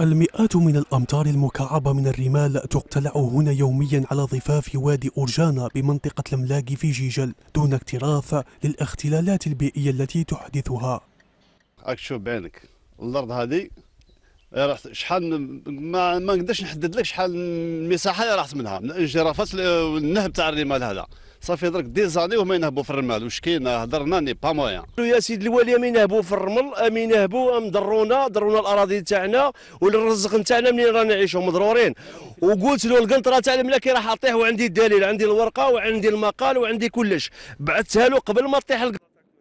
المئات من الأمتار المكعبة من الرمال تقتلع هنا يوميا على ضفاف وادي أورجانا بمنطقة لملاقي في جيجل دون اكتراث للاختلالات البيئية التي تحدثها راك تشوف بعينك الأرض هذه راح شحال ما, ما نقدرش نحدد لك شحال المساحة اللي راحت منها من الانجرافات والنهب تاع الرمال هذا صافي درك دي زاني وهما ينهبوا في الرمال واش كاين هضرنا ني با مويان يا سيد الوالي ام ينهبوا في الرمل ام ينهبوا ام ضرونا ضرونا الاراضي تاعنا والرزق نتاعنا منين رانا نعيشوا مضرورين وقلت له القنطره تاع الملاكي راح اطيح وعندي الدليل عندي الورقه وعندي المقال وعندي كلش بعثتها له قبل ما تطيح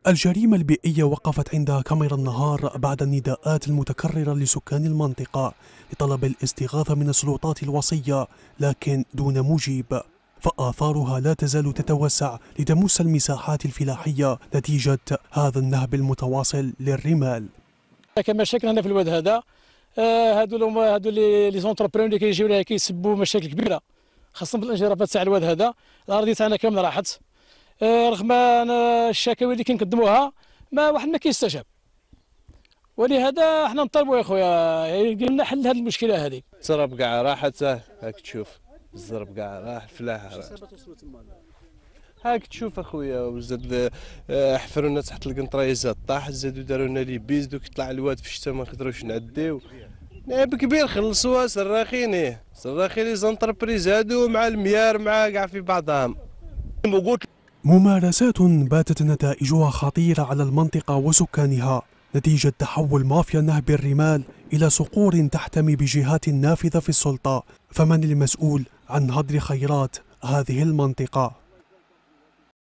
الجريمة البيئية وقفت عند كاميرا النهار بعد النداءات المتكررة لسكان المنطقة لطلب الاستغاثة من السلطات الوصية لكن دون مجيب فآثارها لا تزال تتوسع لتمس المساحات الفلاحية نتيجة هذا النهب المتواصل للرمال كما هنا في الواد هذا آه، هادو هادو لي زونتربرون اللي كيجيو كيسبوا مشاكل كبيره خاصه بالانجرافات تاع الواد هذا الارضيه تاعنا كامل راحت آه، رغم الشكاوي اللي كنقدموها ما واحد ما كيستجاب ولهذا حنا نطلبوا يا خويا يعني لنا حل هذه المشكله هذه تراب كاع راحت آه، هاك تشوف الزرب كاع راه فلاح هاك تشوف اخويا وزاد آه، حفروا لنا تحت زاد طاح زادوا داروا لنا لي بيز دوك طلع الواد في الشتاء ما نقدروش نعديو نعب كبير إيه، خلصوها صراخيني لي زونتربريز هادو مع الميار مع كاع في بعضهم ممارسات باتت نتائجها خطيرة على المنطقة وسكانها نتيجة تحول مافيا نهب الرمال إلى صقور تحتمي بجهات نافذة في السلطة فمن المسؤول عن هدر خيرات هذه المنطقة